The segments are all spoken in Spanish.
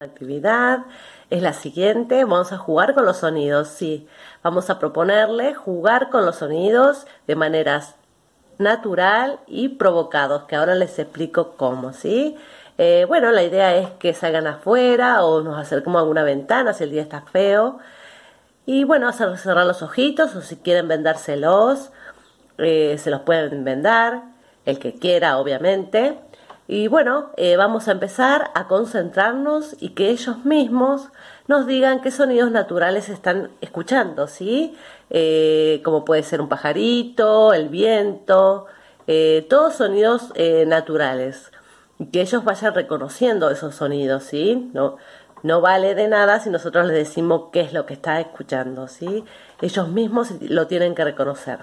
actividad es la siguiente, vamos a jugar con los sonidos, sí, vamos a proponerle jugar con los sonidos de maneras natural y provocados, que ahora les explico cómo, ¿sí? Eh, bueno, la idea es que salgan afuera o nos acerquemos a alguna ventana si el día está feo. Y bueno, cerrar los ojitos o si quieren vendárselos, eh, se los pueden vendar, el que quiera, obviamente. Y bueno, eh, vamos a empezar a concentrarnos y que ellos mismos nos digan qué sonidos naturales están escuchando, ¿sí? Eh, como puede ser un pajarito, el viento, eh, todos sonidos naturales. Y que ellos vayan reconociendo esos sonidos, ¿sí? No, no vale de nada si nosotros les decimos qué es lo que está escuchando, ¿sí? Ellos mismos lo tienen que reconocer.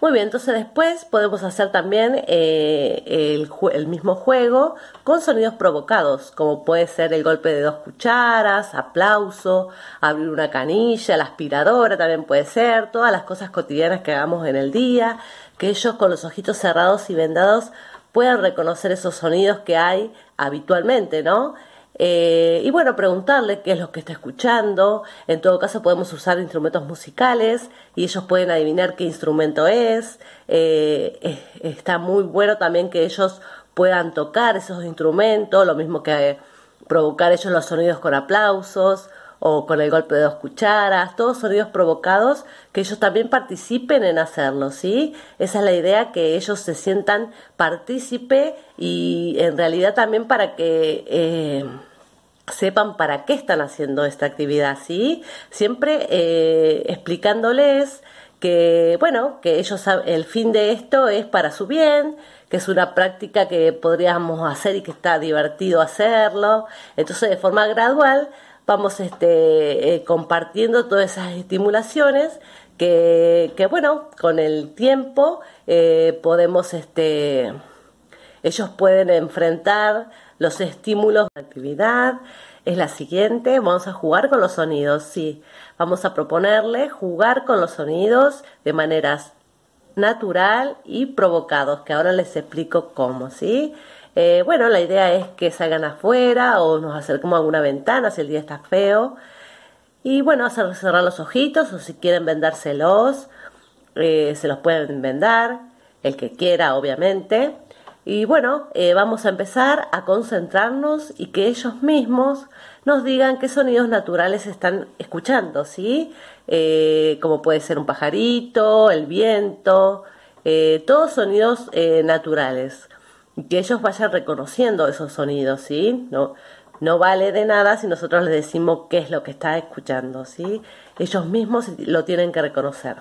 Muy bien, entonces después podemos hacer también eh, el, el, mismo juego con sonidos provocados, como puede ser el golpe de dos cucharas, aplauso, abrir una canilla, la aspiradora también puede ser, todas las cosas cotidianas que hagamos en el día, que ellos con los ojitos cerrados y vendados puedan reconocer esos sonidos que hay habitualmente, ¿no? Eh, y bueno, preguntarle qué es lo que está escuchando. En todo caso podemos usar instrumentos musicales y ellos pueden adivinar qué instrumento es. Eh, está muy bueno también que ellos puedan tocar esos instrumentos, lo mismo que provocar ellos los sonidos con aplausos o con el golpe de dos cucharas, todos sonidos provocados, que ellos también participen en hacerlo, ¿sí? Esa es la idea, que ellos se sientan partícipe y en realidad también para que... Eh, sepan para qué están haciendo esta actividad, ¿sí? Siempre eh, explicándoles que, bueno, que ellos el fin de esto es para su bien, que es una práctica que podríamos hacer y que está divertido hacerlo. Entonces, de forma gradual, vamos este, eh, compartiendo todas esas estimulaciones que, bueno, con el tiempo eh, podemos, este, ellos pueden enfrentar los estímulos. La actividad es la siguiente, vamos a jugar con los sonidos, sí, vamos a proponerle jugar con los sonidos de maneras natural y provocados, que ahora les explico cómo, ¿sí? Eh, bueno, la idea es que salgan afuera o nos acerquemos a alguna ventana si el día está feo. Y bueno, cerrar los ojitos o si quieren vendárselos, eh, se los pueden vendar, el que quiera, obviamente. Y bueno, eh, vamos a empezar a concentrarnos y que ellos mismos nos digan qué sonidos naturales están escuchando, ¿sí? como puede ser un pajarito, el viento, todos sonidos naturales que ellos vayan reconociendo esos sonidos, ¿sí? No, no vale de nada si nosotros les decimos qué es lo que está escuchando, ¿sí? Ellos mismos lo tienen que reconocer.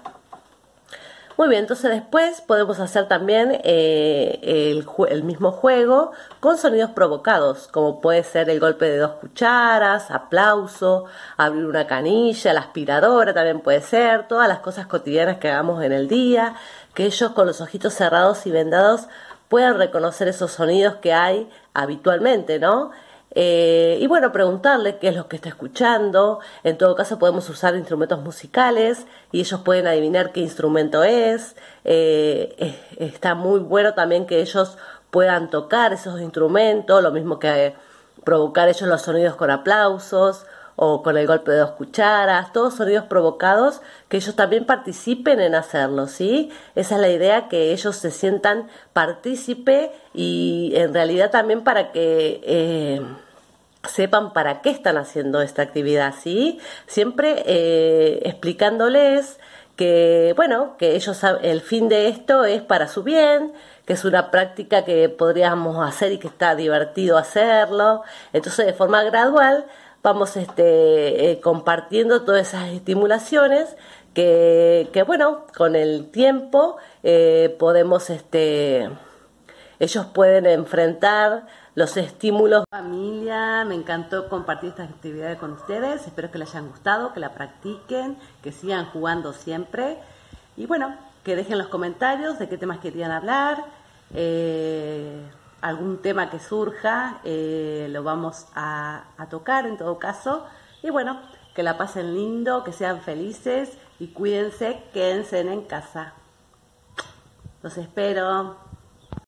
Muy bien, entonces después podemos hacer también eh, el, el, mismo juego con sonidos provocados, como puede ser el golpe de dos cucharas, aplauso, abrir una canilla, la aspiradora también puede ser, todas las cosas cotidianas que hagamos en el día, que ellos con los ojitos cerrados y vendados puedan reconocer esos sonidos que hay habitualmente, ¿no? Eh, y bueno, preguntarle qué es lo que está escuchando. En todo caso, podemos usar instrumentos musicales y ellos pueden adivinar qué instrumento es. Eh, está muy bueno también que ellos puedan tocar esos instrumentos, lo mismo que provocar ellos los sonidos con aplausos o con el golpe de dos cucharas, todos sonidos provocados, que ellos también participen en hacerlo, ¿sí? Esa es la idea, que ellos se sientan partícipe y en realidad también para que... Eh, sepan para qué están haciendo esta actividad, ¿sí? Siempre eh, explicándoles que, bueno, que ellos, el fin de esto es para su bien, que es una práctica que podríamos hacer y que está divertido hacerlo. Entonces, de forma gradual, vamos este, eh, compartiendo todas esas estimulaciones que, bueno, con el tiempo eh, podemos, este, ellos pueden enfrentar los estímulos. Familia, me encantó compartir estas actividades con ustedes, espero que les hayan gustado, que la practiquen, que sigan jugando siempre y bueno, que dejen los comentarios de qué temas querían hablar. Eh, algún tema que surja, eh, lo vamos a, a tocar en todo caso. Y bueno, que la pasen lindo, que sean felices y cuídense, quédense en casa. Los espero.